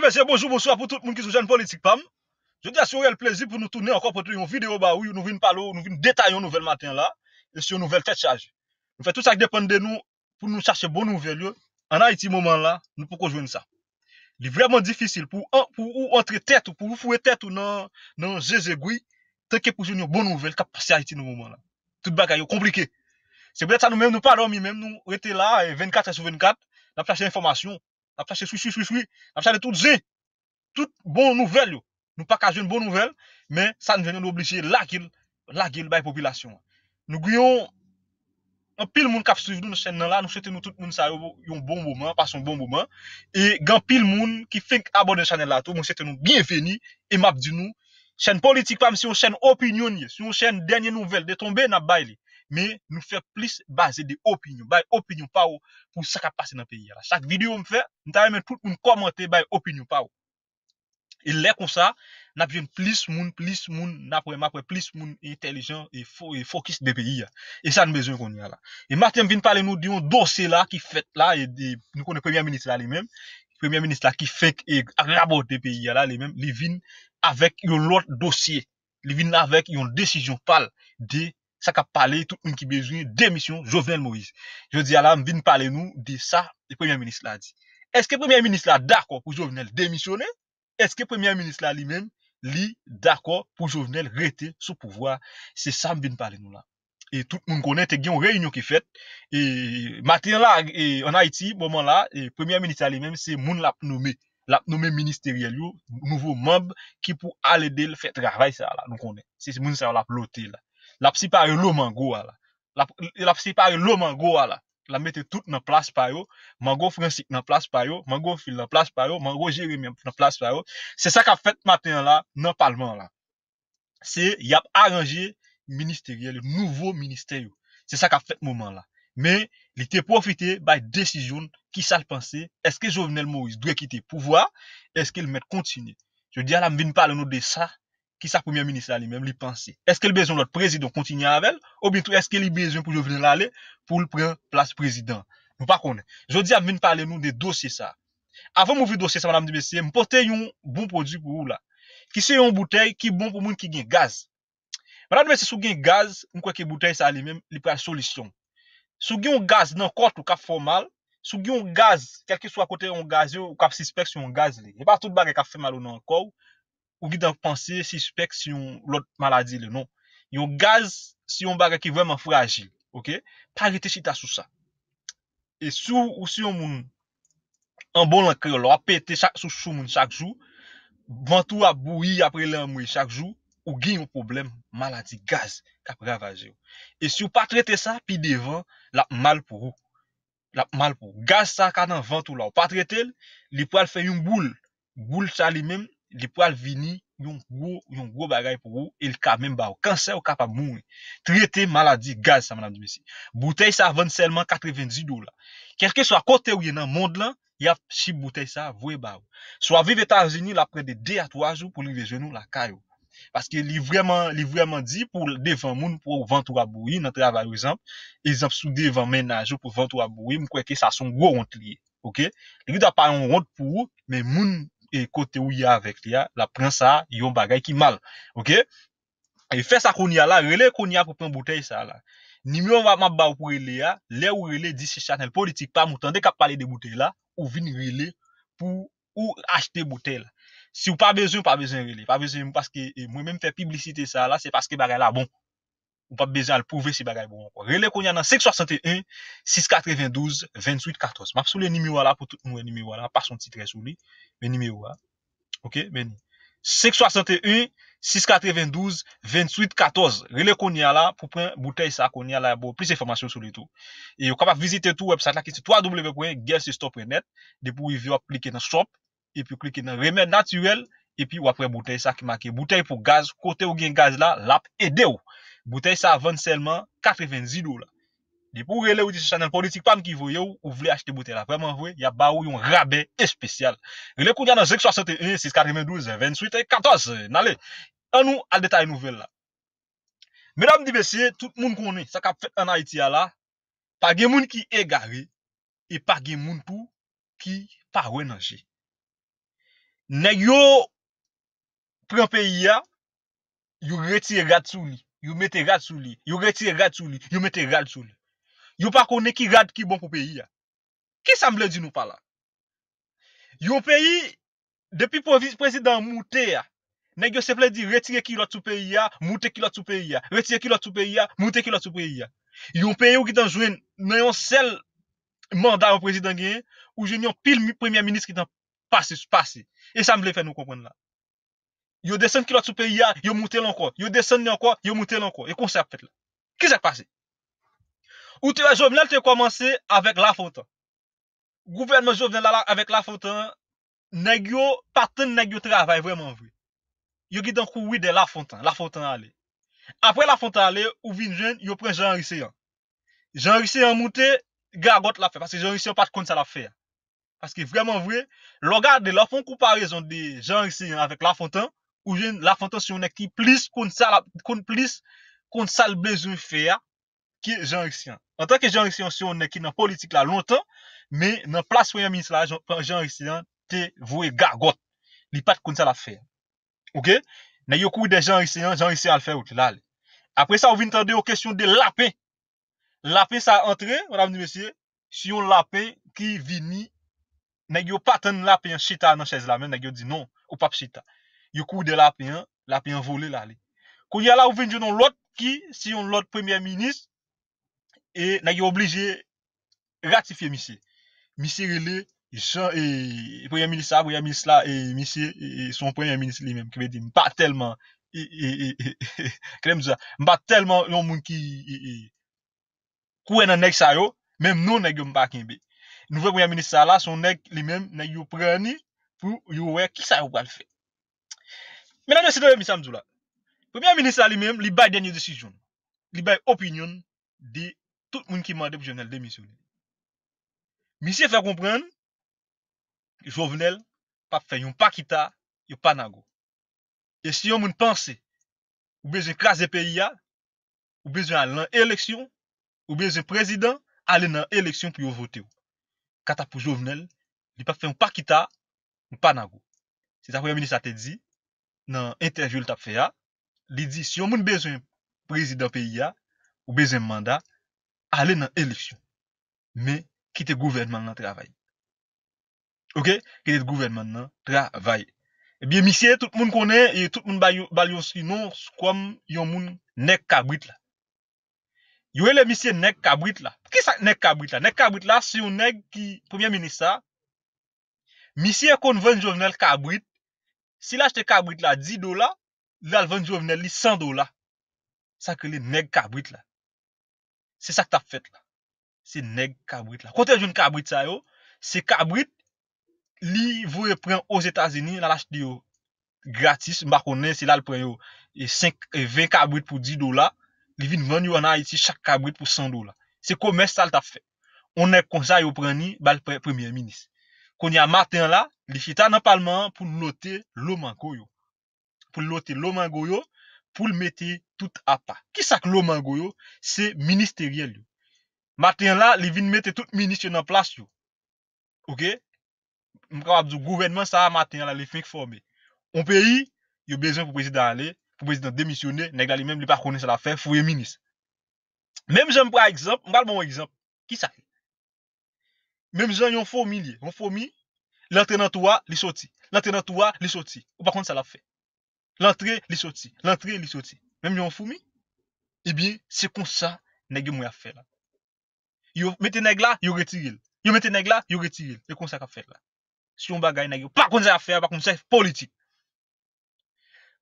messieurs, ben, bonjour, bonsoir pour tout le monde qui est jeune politique PAM. Je dis à ce le plaisir pour nous tourner encore pour une vidéo bah, où nous venons parler, nous venons détailler une nouvelle matin là, et sur une nouvelle tête charge. Nous faisons tout ça qui dépend de nous pour nous chercher bonne nouvelle. En Haïti, moment là, nous pouvons jouer ça. C'est vraiment difficile pour, pour entrer tête ou pour vous fouer tête ou non, jeu j'ai gui tant que pour jouer une bonne nouvelle qui passe à Haïti dans moment là. Tout bagaille compliqué. C'est peut-être ça nous-mêmes, nous parlons, nous-mêmes, nous étions là, 24 heures sur 24, nous chercher information ap sa se sou sou sou sou, ap sa se tout zé, tout bon nouvel yo, nou pa kaje un bon nouvel, men sa nou venyon nou oblijye lakil, lakil bay popilasyon. Nou gweyon, an pil moun kap suj nou nan chen nan la, nou chete nou tout moun sa yo yon bon mouman, pas yon bon mouman, e gan pil moun ki fink abode chan nan la tou, nou chete nou bienveni, emap di nou, chen politik, pam si yon chen opinyon ye, si yon chen denye nouvel, detonbe nan bay li, me nou fè plis baze de opinyon, baye opinyon pa ou pou sa ka pase nan peyi ya la. Chak videyo m fè, nou ta mè tout moun komante baye opinyon pa ou. E lè kon sa, nabjen plis moun, plis moun, napwen mapwen, plis moun intelijan e fokist de peyi ya. E sa nbezoun kon yon ya la. E Matem vin pale nou diyon dosye la ki fèt la, nou konen premier ministre la li mèm, premier ministre la ki fèt e akabote de peyi ya la li mèm, li vin avèk yon lot dosye, li vin avèk yon desijyon pal de dosye. sa ka pale tout moun ki bejoun demisyon Jovenel Moise Je di alam vin pale nou di sa Eske Premier Ministre la di Eske Premier Ministre la d'akor pou Jovenel demisyon Eske Premier Ministre la li men li d'akor pou Jovenel rete sou pouvoar Se sa vin pale nou la Et tout moun konen te gyon reynyon ki fet Matin la en Haiti moment la Premier Ministre la li men se moun la pnome la pnome ministerial yo mouvo mob ki pou ale del fet ravay sa la se moun sa la plote la La psi pare lò man gwa la. La psi pare lò man gwa la. La mette tout nan plas payo. Man gwo fransik nan plas payo. Man gwo fil nan plas payo. Man gwo jere mi nan plas payo. Se sa ka fet maten la nan palman la. Se yap aranje ministerye. Le nouvo ministeryo. Se sa ka fet mouman la. Me li te profite baye desijoun ki sal panse. Eske Jovenel Moise dwe kite pouvoa. Eske l mette kontine. Je di alam vin pale nou de sa. I sa premier minister li mèm li panse. Eske li bezon lot prezidon kontinye avèl? Ou bintou eske li bezon pou yo vin lalè? Pou l pren plas prezidon. Mou pa konè. Jodi am vin pale nou de dosye sa. Avè mou vi dosye sa, madame de Bessie, m pote yon bon prodjik pou ou la. Ki se yon boutei ki bon pou moun ki gen gaz. Madame de Bessie sou gen gaz, m kweke boutei sa li mèm li prel solisyon. Sou gen gaz nan kot ou kap formal, sou gen gaz, kel ki sou akote yon gaz yo, ou kap si speks yon gaz li. E pa tout bagè kap femal ou nan kow, Ou gite an panse, si spek, si yon lot maladi le non. Yon gaz, si yon baga ki vweman fragil, ok? Parite si ta sou sa. E sou ou si yon moun, an bon lankre lo, apete sou moun chak jou, vantou a boui apre lè an moui chak jou, ou gite yon problem, maladi, gaz, apre avaje ou. E si ou pa trete sa, pi devan, la mal pou ou. La mal pou. Gaz sa ka nan vantou la. Ou pa trete, li pou al fe yon boul. Boul sa li menm, Li pou al vini yon gro bagay pou ou El ka men ba ou Kansè ou ka pa moun Trete maladi gaz sa manam di mesi Boutei sa vende selman 98 dola Kerke swa kote ou yon nan mond lan Yap si boutei sa vwe ba ou Swa vive tarjini la pre de 2 a 3 jou Pou li vejwen nou la kaya ou Paske li vreman di pou Devan moun pou vantoura boui Nantre avay wezamp E zapsou devan mena jou pou vantoura boui Mkweke sa son gro ont liye Ok Li da pa yon ont pou ou Men moun e kote ou ya avek li ya, la pren sa yon bagay ki mal, ok e fe sa kon ya la, rele kon ya pou pren botey sa la, ni myon waman ba ou pou rele ya, le ou rele di se chanel politik pa, moutan de kap pale de botey la ou vin rele pou ou achte botey la si ou pa bezyon, pa bezyon rele, pa bezyon mwen mwen fè publicite sa la, se paske bagay la bon Ou pa bezean al pouve si bagay bon. Relè kon yal nan 6.61, 6.92, 28.14. Map sou le nimiwa la pou noue nimiwa la. Par son titre sou li. Men nimiwa. Ok, men. 6.61, 6.92, 28.14. Relè kon yal la pou pren bouteille sa kon yal la. Bo, plis informasyon sou li tou. E yo kapap vizite tou website la ki se www.girlsistore.net. Depou yu vyo aplike nan shop. E pi yu aplike nan remè naturel. E pi wapren bouteille sa ki make. Bouteille pou gaz. Kote ou gen gaz la, lap edè ou. Bouteille sa vende selman 80 zidou la. Depo ou rele ou ti se chanel politik, pan ki voye ou, ou vle achete bouteille la. Vreman vwe, ya ba ou yon rabe espesyal. Rele kou diyan an zek 61, 6, 4, 5, 12, 28, 14, nale. An nou al detay nouvel la. Medan mdi besye, tout moun konen, sa kap fè an haitia la, pa gen moun ki e gare, e pa gen moun pou ki pa wè nanje. Nè yon pran peyi ya, yon reti e gade sou ni. yo mette rad sou li, yo retire rad sou li, yo mette rad sou li. Yo pa kone ki rad ki bon kou peyi ya. Ki sa mle di nou pala? Yo peyi, depi po vice-president moute ya, negyo se ple di retire ki lotou peyi ya, moute ki lotou peyi ya, retire ki lotou peyi ya, moute ki lotou peyi ya. Yo peyi ou ki tan jwen, nou yon sel manda ou prezident gen, ou jwen yon pil premier-ministre ki tan pase-pase. E sa mle fe nou kompren la. Yo descend qui l'autre sous pays, yo monte encore. Yo descend encore, yo monte encore. Et qu'on s'est fait là. Qu'est-ce qui s'est passé? Ou tu as Jovenel, tu as commencé avec la faute. Gouvernement Jovenel avec la faute, nèg yo, partant nèg yo travail vraiment vrai. Yo qui dans oui de la fontaine, la fontaine aller. Après la fontaine aller, ou vin jeune, yo prend Jean Risséan. Jean Risséan monte gargote la fait parce que Jean Risséan pas de compte ça la fait. Parce que vraiment vrai, de la font comparaison de Jean Risséan avec la fontaine, Ou jen la fantans yon ek ki plis kont sa l bezon fè ya ki jan risyan. Antan ke jan risyan yon ek ki nan politik la lontan, me nan plas fwenye minis la jan risyan te vwe gagot. Li pat kont sa l fè ya. Ok? Nè yon kou de jan risyan, jan risyan al fè yon. Apre sa ou vin tande yo kesyon de lapè. Lapè sa entre, wadam di mesye, si yon lapè ki vini, nè yon paten lapè yon chita nan chèz la men, nè yon di non, ou pap chita. yu kou de la peyan, la peyan vole la li. Kou yal la ou ven diyon nou lot ki, si yon lot premier ministre, e nagi oblije ratifiye misi. Misi rele, e, premier ministre la, premier ministre la, e, e, premier ministre li menm, mba telman, mba telman yon moun ki, kou enan neg sa yo, menm nou neg yon bakenbe. Nou vek premier ministre la, son neg li menm, nagi yo preni, pou yo wek ki sa yo bal fek. Mesdames c'est le Le premier ministre lui-même, il a une dernière décision. Il a opinion de tout le monde qui m'a demandé pour Mais démissionner. Monsieur fait comprendre que Jovenel n'a pas fait un paquita, un panago. Et si vous pensez on pense ou besoin de classe de pays, ou besoin d'aller vous ou besoin de président, aller dans l'élection pour voter. Quand tu as pour Jovenel, il n'a pas fait un paquita, un panago. C'est ça que le premier ministre a dit nan interview que tap fe a, Il dit si yon moun besoin président pays pays ou mandat Allez dans l'élection Mais quittez le gouvernement le travail Ok? le gouvernement travail. Eh bien monsieur, tout moun connaît et tout moun balyon sinon, comme yon moun nek kabrit la. Yo e le misye nek kabrit la. qui sa nek kabrit la? Nek kabrit la, c'est si yon nek qui premier ministre Messieurs kon ven jovenel kabrit, si l'achete cabrit la 10 dollars, il le vendre li 100 dollars. Ça que le nèg cabrit la. C'est ça que t'as fait là. C'est nèg cabrit là. tu jeune cabrit ça yo, c'est cabrit li voye prend aux États-Unis, la yo gratis, m'a konne si là pren yo et 20 cabrit pour 10 dollars, li vient vendre en Haïti chaque cabrit pour 100 dollars. C'est commerce ça t'a fait. On est comme ça yo prend ni bal premier ministre. Quand y a matin là, Li chita nan palman pou lote lomanko yo. Pou lote lomanko yo, pou l mette tout apa. Ki sak lomanko yo? Se ministeryen yo. Maten la, li vin mette tout minister yo nan plas yo. Ok? Mkabab zou gouvenman sa maten la, li fwenk fwome. On peyi, yo bezon pou prezident ale, pou prezident demisyone, negla li menm li pa konen sa la fwen, fwoye minister. Mem zon mpa ekzamp, mbal mwen ekzamp, ki sak? Mem zon yon fwomi li, yon fwomi, L'antre nan touwa, li soti. L'antre nan touwa, li soti. Ou pa kont eh non, sa la fe. L'antre, li soti. L'antre, li soti. Mem yon fumi? Ebyen, se kon sa, negye mwen a fe la. Yo mette neg la, yo retiril. Yo mette neg la, yo retiril. E kon sa ka fe la. Se yon bagay negye, ou pa kont sa ya fe, ou pa kont sa, politik.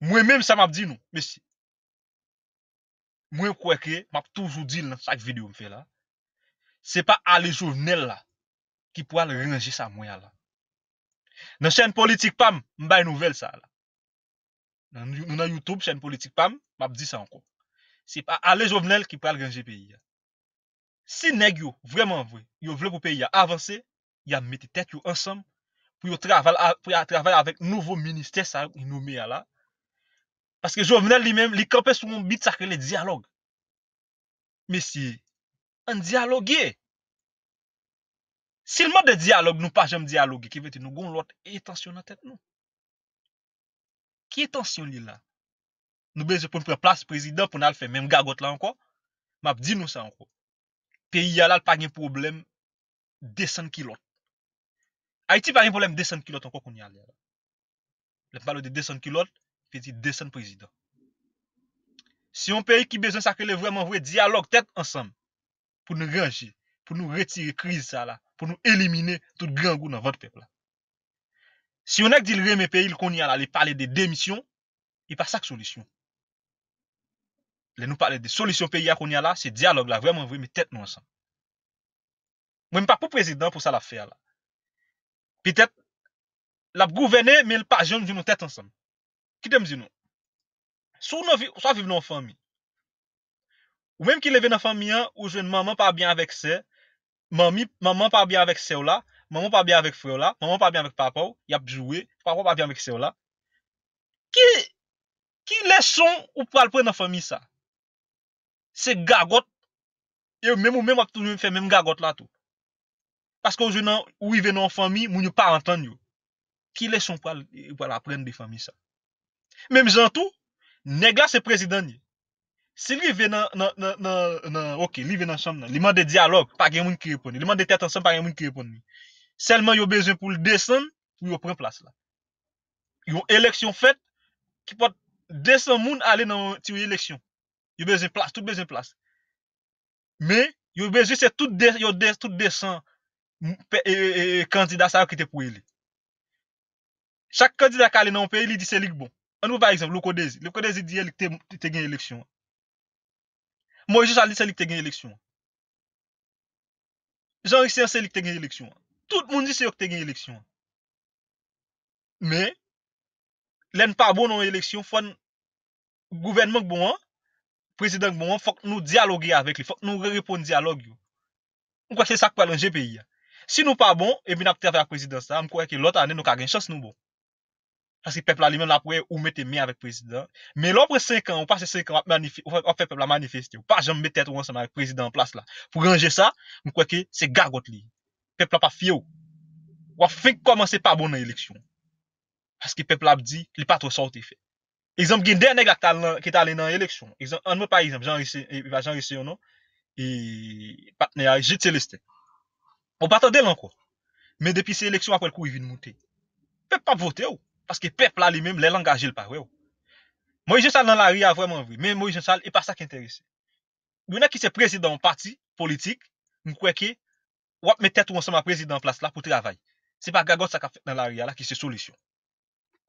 Mwen menm sa map di nou, mesi. Mwen kweke, map toujou di nan sak video mwen fe la. Se pa ale jounel la, ki pou al rengi sa mwen ya la. Dans la chaîne politique PAM, je une nouvelle ça. Dans la YouTube, chaîne politique PAM, je dis ça encore. Ce n'est pas les Jovenel qui parle le pays. Si Negio, vraiment vrai, vous voulez que le pays avance, vous mettez tête ensemble pour travailler avec le nouveau ministère là. Parce que Jovenel lui-même, il campait sur un bit sacré le dialogue. Mais si, un dialogue. Est. Silman de diyalog nou pa jem diyalog e ki veti nou goun lot, e etansyon nan tet nou. Ki etansyon li la? Nou beze pou nou preplase prezident pou nou alfe, menm gagot la anko, map di nou sa anko. Peyi yalal pa gen problem desen kilot. A iti pa gen problem desen kilot anko pou nou yalal. Lem palo de desen kilot, pe di desen prezident. Si yon peyi ki beze sakre le vreman vre diyalog tet ansam, pou nou reje, pou nou retire kriz sa la, pour nous éliminer tout grand goût dans votre peuple. Si on a dit le pays, il qu'on y a parler de démission, il pas ça que solution. Les nous parler de solution pays qu'on y a là, c'est dialogue là, vraiment, vraiment, tête nous ensemble. Moi, je pas pour président pour ça la faire là. Peut-être, la gouverner, mais il pas jeune, nous tête ensemble. Qui t'aime, nous? Soit nous vi, vivre dans nan famille, Ou qu'il est venu dans la famille, hein, ou m'en maman pas bien avec ça, Mami, maman pa bi anvek se ou la, maman pa bi anvek fre ou la, maman pa bi anvek papa ou, yapjou e, papa ou pa bi anvek se ou non, la. Ki leson ou pal pren nan fami sa? Se gagot, yo mèm ou mèm ak toujou mèm gagot la tou. Paske ou jen nan, ou i ven nan fami, moun yo pa rentan yo. Ki leson ou pal pren nan fami sa? Mèm zan tou, negla se prezidanye. Si li ven nan chanm nan, li man de diyalog pa gen moun ki repon ni, li man de tetan san pa gen moun ki repon ni. Selman yo bezwen pou l desen, yo pren plas la. Yo eleksyon fet ki pot desen moun ale nan tiwe eleksyon. Yo bezwen plas, tout bezwen plas. Me, yo bezwen se tout desen kandidat sa yo ki te pou ele. Chak kandidat ka ale nan pe, li di se lik bon. An nou va eksem, lou kodezi. Lou kodezi di ye lik te gen eleksyon. Mo yon sali selik te gen yon eleksyon. Jan yon selik te gen yon eleksyon. Tout moun di se yon te gen yon eleksyon. Me, len pa bon yon eleksyon, fwen gouvermenk bon an, prezidentk bon an, fok nou dialogye avek li, fok nou re-repon dialog yo. Mwen kwa se sa kwa lan GPI ya. Si nou pa bon, e bin ap ter ve a prezident sa, mwen kwa e ki lot ane nou ka gen chos nou bon. Paske pepla li men la pou e ou mette me avèk prezident. Me lopre 5 an ou pa se 5 an ou pa fe pepla manifesti. Ou pa jom me tèt ou anseman avèk prezident an plas la. Pou ranger sa, mi kweke se gargot li. Pepla pa fye ou. Ou a fin komanse pa bon nan eleksyon. Paske pepla ap di li patre sorti fe. Eksam gende aneg la ki talen nan eleksyon. Anme pa eksam, jen risi yon nou. E patne a jit se liste. Ou pata del anko. Men depi se eleksyon apwe l kou yi vin mouti. Pepla pap vote ou. Parce que le peuple lui-même, les langages le Moi, Moïse Chal dans la rue c'est vraiment vrai. Mais moi, Moïse Chal n'est pas ça qui intéresse. Il y en a qui sont président parti politique. Nous croyons que nous avons tête ensemble président en place là pour travailler. Ce n'est pas Gagot qui a fait dans la rue qui est la solution.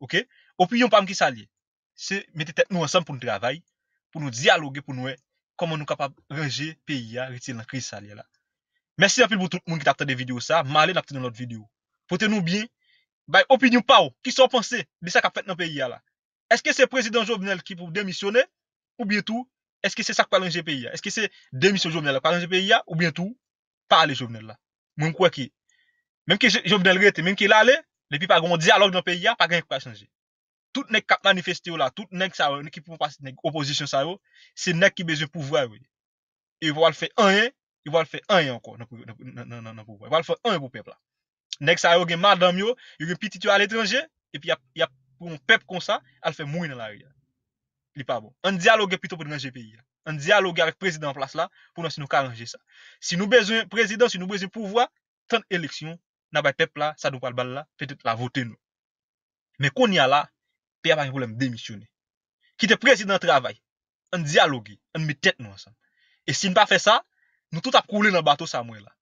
Ok? Opinion pas qui s'allie. C'est mettre nous ensemble pour nous travailler, pour nous dialoguer, pour nous comment nous sommes capables de ranger le pays à retirer la crise là. Merci à tout le monde qui a fait des vidéos. Je vous avons fait dans notre vidéo. nous bien. Bay opinyon pa ou, ki son pwense de sa kap fet nan peyi ya la. Eske se prezident Jovnel ki pou demisyone, ou bientou, eske se sa kwa lanje peyi ya. Eske se demisyon Jovnel la kwa lanje peyi ya, ou bientou, pa ale Jovnel la. Mwen kwe ki, menm ki Jovnel rete, menm ki la ale, lepi pa gwo mwen diyalog nan peyi ya, pa gen kwa chanje. Tout nek kap nanifeste yo la, tout nek sa yo, nek ki pou mwen pasi, nek oposisyon sa yo, se nek ki beze pou vwa yo. E yon wale fe anye, yon wale fe anye anko nan pou vwa. Yon wale fe anye pou peypla. next ayo gen madame yo, a petit tu à l'étranger, et puis il y a un peuple comme ça, elle fait mourir dans la rue. Il pas bon. Un dialogue plutôt pour le pays. Un dialogue avec le président en place là, pour nous si nous ça. Si nous besoin de président, si nous besoin de pouvoir, tant nous n'a pas peuple là, ça nous pas le bal là, peut-être la voter nous. Mais qu'on y a là, il pas un problème démissionner. Quitte président travail, un dialogue, un met tête nous ensemble. Et si nous pas fait ça, nous tout a couler dans le bateau Samuel là.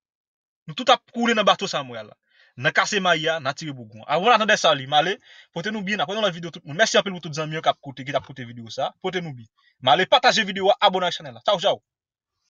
Nous tout a couler dans le bateau Samuel dans maïa dans tirer bougon ah ça li malé portez nous bien après dans la vidéo tout monde merci à tous les amis qui a écouté qui a écouté vidéo ça portez nous bien malé partagez vidéo abonnez à la chaîne ciao ciao